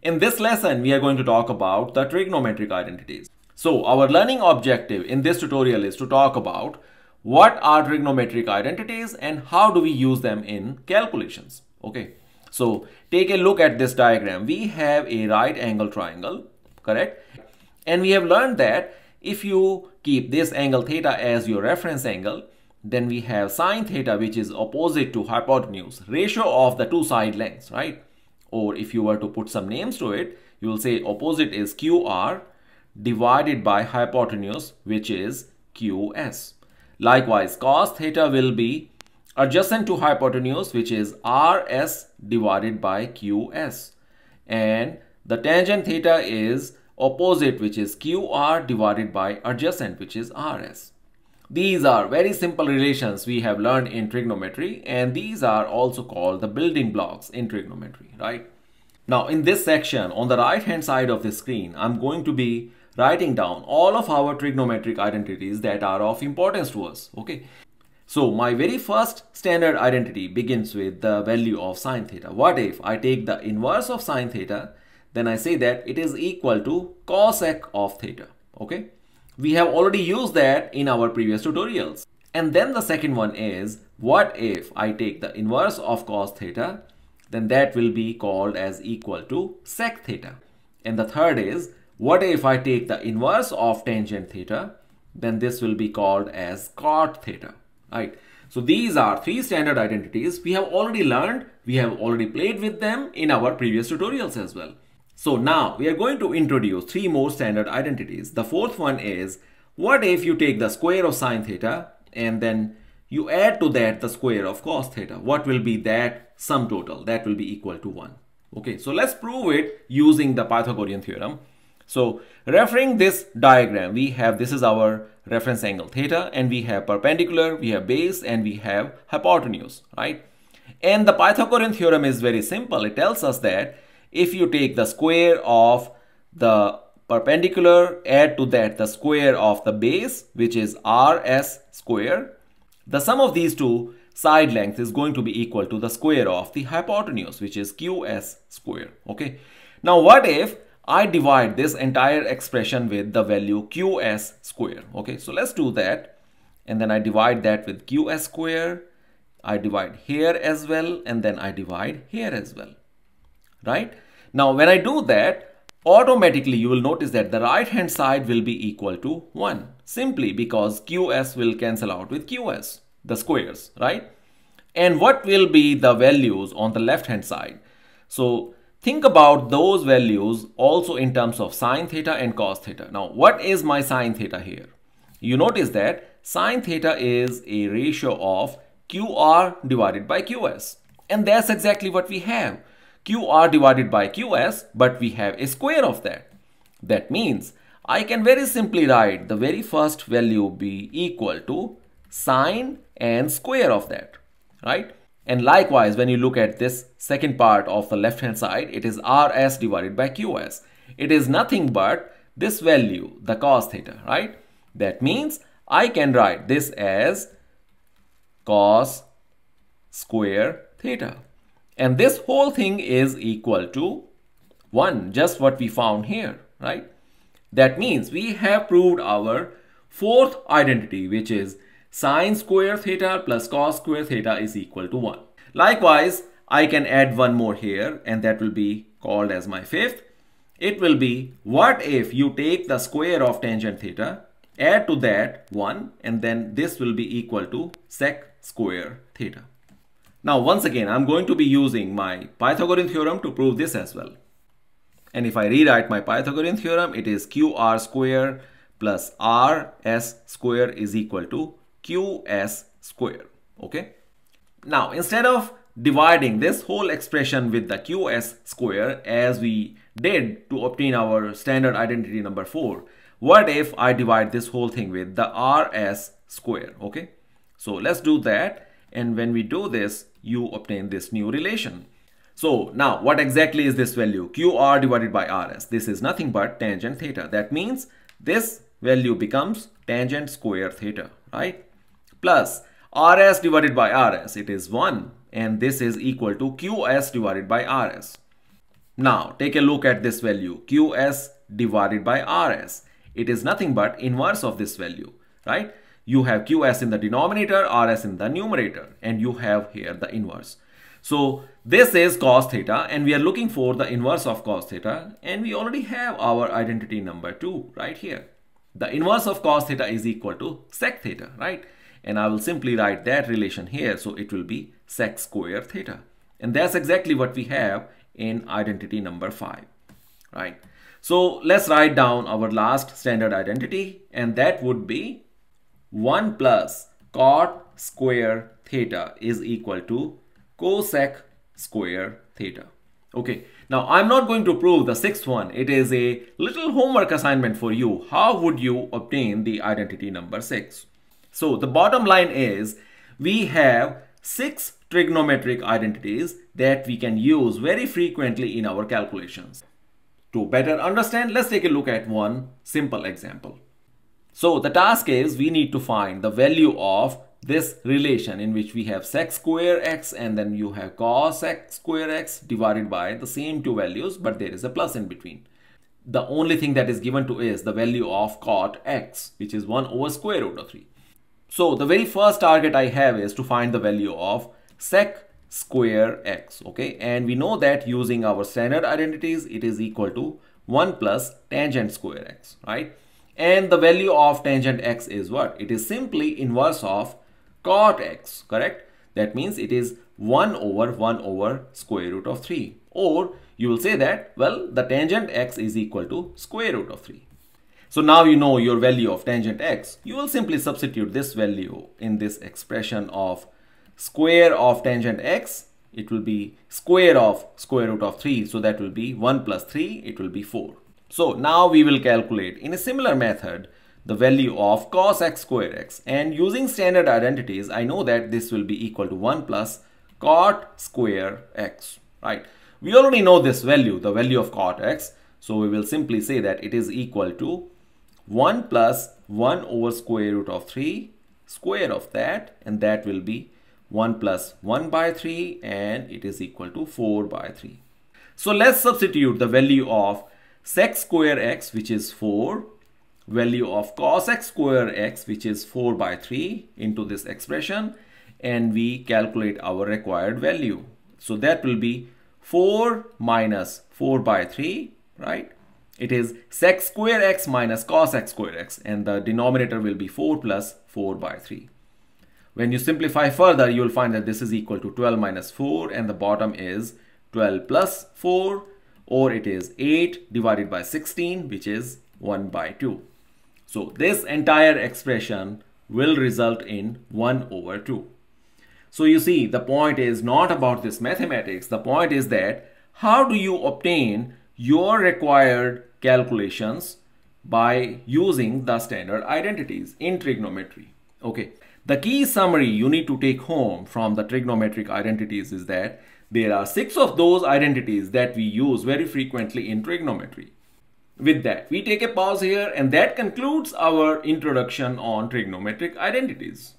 In this lesson, we are going to talk about the trigonometric identities. So our learning objective in this tutorial is to talk about what are trigonometric identities and how do we use them in calculations. Okay, so take a look at this diagram. We have a right angle triangle, correct? And we have learned that if you keep this angle theta as your reference angle, then we have sine theta which is opposite to hypotenuse, ratio of the two side lengths, right? or if you were to put some names to it, you will say opposite is QR divided by hypotenuse, which is QS. Likewise, cos theta will be adjacent to hypotenuse, which is RS divided by QS. And the tangent theta is opposite, which is QR divided by adjacent, which is RS. These are very simple relations we have learned in trigonometry and these are also called the building blocks in trigonometry, right? Now in this section on the right hand side of the screen, I'm going to be writing down all of our trigonometric identities that are of importance to us, okay? So my very first standard identity begins with the value of sine theta. What if I take the inverse of sine theta, then I say that it is equal to cosec of theta, okay? We have already used that in our previous tutorials. And then the second one is, what if I take the inverse of cos theta, then that will be called as equal to sec theta. And the third is, what if I take the inverse of tangent theta, then this will be called as cot theta, right? So these are three standard identities we have already learned, we have already played with them in our previous tutorials as well. So now we are going to introduce three more standard identities. The fourth one is, what if you take the square of sine theta and then you add to that the square of cos theta? What will be that sum total? That will be equal to 1. Okay, so let's prove it using the Pythagorean theorem. So referring this diagram, we have this is our reference angle theta and we have perpendicular, we have base and we have hypotenuse, right? And the Pythagorean theorem is very simple. It tells us that if you take the square of the perpendicular, add to that the square of the base, which is rs square, the sum of these two side lengths is going to be equal to the square of the hypotenuse, which is qs square, okay? Now, what if I divide this entire expression with the value qs square, okay? So let's do that. And then I divide that with qs square. I divide here as well, and then I divide here as well right? Now, when I do that, automatically you will notice that the right hand side will be equal to 1 simply because QS will cancel out with QS, the squares, right? And what will be the values on the left hand side? So think about those values also in terms of sine theta and cos theta. Now, what is my sine theta here? You notice that sine theta is a ratio of QR divided by QS. And that's exactly what we have. QR divided by QS, but we have a square of that. That means I can very simply write the very first value be equal to sine and square of that, right? And likewise, when you look at this second part of the left-hand side, it is RS divided by QS. It is nothing but this value, the cos theta, right? That means I can write this as cos square theta. And this whole thing is equal to 1, just what we found here, right? That means we have proved our fourth identity, which is sine square theta plus cos square theta is equal to 1. Likewise, I can add one more here and that will be called as my fifth. It will be what if you take the square of tangent theta, add to that 1 and then this will be equal to sec square theta. Now, once again, I'm going to be using my Pythagorean theorem to prove this as well. And if I rewrite my Pythagorean theorem, it is QR square plus RS square is equal to QS square, okay? Now, instead of dividing this whole expression with the QS square as we did to obtain our standard identity number 4, what if I divide this whole thing with the RS square, okay? So let's do that. And when we do this, you obtain this new relation. So now what exactly is this value? QR divided by RS. This is nothing but tangent theta. That means this value becomes tangent square theta, right? Plus RS divided by RS, it is 1 and this is equal to QS divided by RS. Now take a look at this value QS divided by RS. It is nothing but inverse of this value, right? you have QS in the denominator, RS in the numerator, and you have here the inverse. So this is cos theta and we are looking for the inverse of cos theta and we already have our identity number 2 right here. The inverse of cos theta is equal to sec theta, right? And I will simply write that relation here so it will be sec square theta. And that's exactly what we have in identity number 5, right? So let's write down our last standard identity and that would be 1 plus cot square theta is equal to cosec square theta. Okay, now I'm not going to prove the sixth one. It is a little homework assignment for you. How would you obtain the identity number six? So the bottom line is we have six trigonometric identities that we can use very frequently in our calculations. To better understand, let's take a look at one simple example. So the task is we need to find the value of this relation in which we have sec square x and then you have cos x square x divided by the same two values but there is a plus in between. The only thing that is given to is the value of cot x which is 1 over square root of 3. So the very first target I have is to find the value of sec square x okay and we know that using our standard identities it is equal to 1 plus tangent square x right and the value of tangent x is what? It is simply inverse of cot x, correct? That means it is 1 over 1 over square root of 3 or you will say that, well, the tangent x is equal to square root of 3. So now you know your value of tangent x. You will simply substitute this value in this expression of square of tangent x. It will be square of square root of 3. So that will be 1 plus 3. It will be 4. So now we will calculate in a similar method the value of cos x square x and using standard identities I know that this will be equal to 1 plus cot square x right we already know this value the value of cot x so we will simply say that it is equal to 1 plus 1 over square root of 3 square of that and that will be 1 plus 1 by 3 and it is equal to 4 by 3 so let's substitute the value of sec square x which is 4 value of cos x square x which is 4 by 3 into this expression and we calculate our required value. So that will be 4 minus 4 by 3, right? It is sec square x minus cos x square x and the denominator will be 4 plus 4 by 3. When you simplify further, you'll find that this is equal to 12 minus 4 and the bottom is 12 plus 4 or it is 8 divided by 16 which is 1 by 2. So this entire expression will result in 1 over 2. So you see the point is not about this mathematics. The point is that how do you obtain your required calculations by using the standard identities in trigonometry. Okay, the key summary you need to take home from the trigonometric identities is that there are six of those identities that we use very frequently in trigonometry. With that, we take a pause here and that concludes our introduction on trigonometric identities.